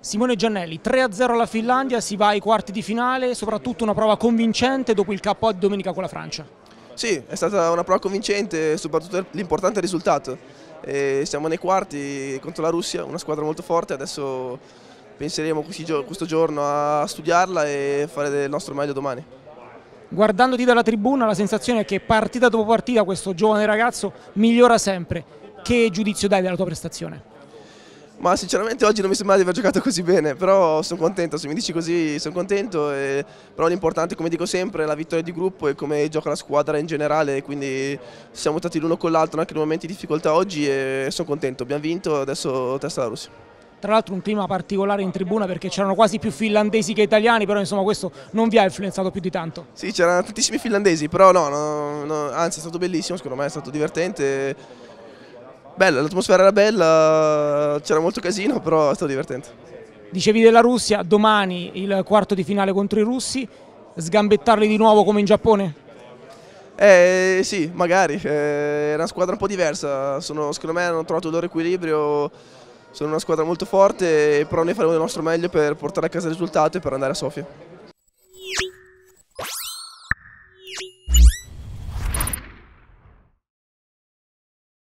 Simone Giannelli, 3-0 alla Finlandia, si va ai quarti di finale, soprattutto una prova convincente dopo il KO di domenica con la Francia. Sì, è stata una prova convincente soprattutto l'importante risultato. E siamo nei quarti contro la Russia, una squadra molto forte, adesso penseremo questo giorno a studiarla e fare del nostro meglio domani. Guardandoti dalla tribuna la sensazione è che partita dopo partita questo giovane ragazzo migliora sempre che giudizio dai della tua prestazione? Ma sinceramente oggi non mi sembra di aver giocato così bene, però sono contento, se mi dici così sono contento, e, però l'importante come dico sempre è la vittoria di gruppo e come gioca la squadra in generale, quindi siamo stati l'uno con l'altro anche nei momenti di difficoltà oggi e sono contento, abbiamo vinto, adesso testa la Russia. Tra l'altro un clima particolare in tribuna perché c'erano quasi più finlandesi che italiani, però insomma questo non vi ha influenzato più di tanto. Sì, c'erano tantissimi finlandesi, però no, no, no, anzi è stato bellissimo, secondo me è stato divertente E... Bella, l'atmosfera era bella, c'era molto casino, però è stato divertente. Dicevi della Russia, domani il quarto di finale contro i russi, sgambettarli di nuovo come in Giappone? Eh sì, magari, eh, è una squadra un po' diversa, sono, secondo me hanno trovato il loro equilibrio, sono una squadra molto forte, però noi faremo del nostro meglio per portare a casa il risultato e per andare a Sofia.